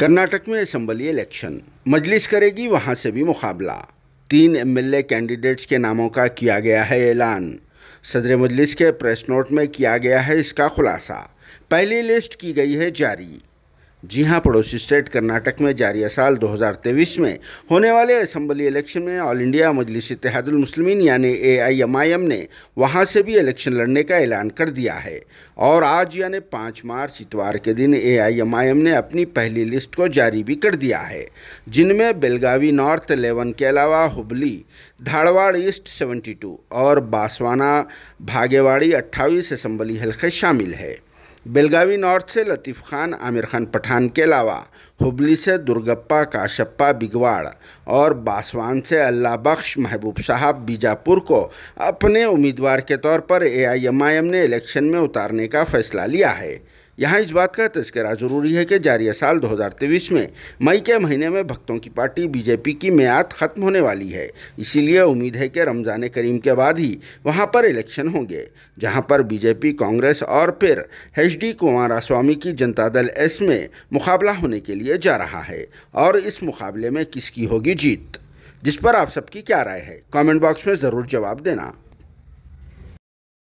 कर्नाटक में assembly election मजलिस करेगी वहां से भी मुकाबला तीन एमएलए कैंडिडेट्स के नामों का किया गया है ऐलान सदर मजलिस के प्रेस नोट में किया गया है इसका खुलासा पहली लिस्ट की गई है जारी जी हां पड़ोसी स्टेट कर्नाटक में जारिया साल 2023 में होने वाले असम्बली इलेक्शन में ऑल इंडिया मजलिस मुस्लिमीन यानी A I am I am ने वहां से भी इलेक्शन लड़ने का ऐलान कर दिया है और आज यानी 5 मार्च इतवार के दिन ए आई एम आई एम ने अपनी पहली लिस्ट को जारी भी कर दिया है जिनमें बेलगावी नॉर्थ एलेवन के अलावा हुबली धाड़वाड़ ईस्ट टू और बांसवाना भागेवाड़ी अट्ठाईस असम्बली हल्के शामिल है बेलगावी नॉर्थ से लतीफ़ खान आमिर खान पठान के अलावा हुबली से दुर्गप्पा काशप्पा बिगवाड़ और बासवान से अल्लाह बख्श महबूब साहब बीजापुर को अपने उम्मीदवार के तौर पर एआईएमआईएम ने इलेक्शन में उतारने का फैसला लिया है यहाँ इस बात का तस्करा जरूरी है कि जारिया साल 2023 में मई के महीने में भक्तों की पार्टी बीजेपी की मैद खत्म होने वाली है इसीलिए उम्मीद है कि रमज़ान करीम के बाद ही वहाँ पर इलेक्शन होंगे जहाँ पर बीजेपी कांग्रेस और फिर एच डी कुमारास्वामी की जनता दल एस में मुकाबला होने के लिए जा रहा है और इस मुकाबले में किसकी होगी जीत जिस पर आप सबकी क्या राय है कमेंट बॉक्स में ज़रूर जवाब देना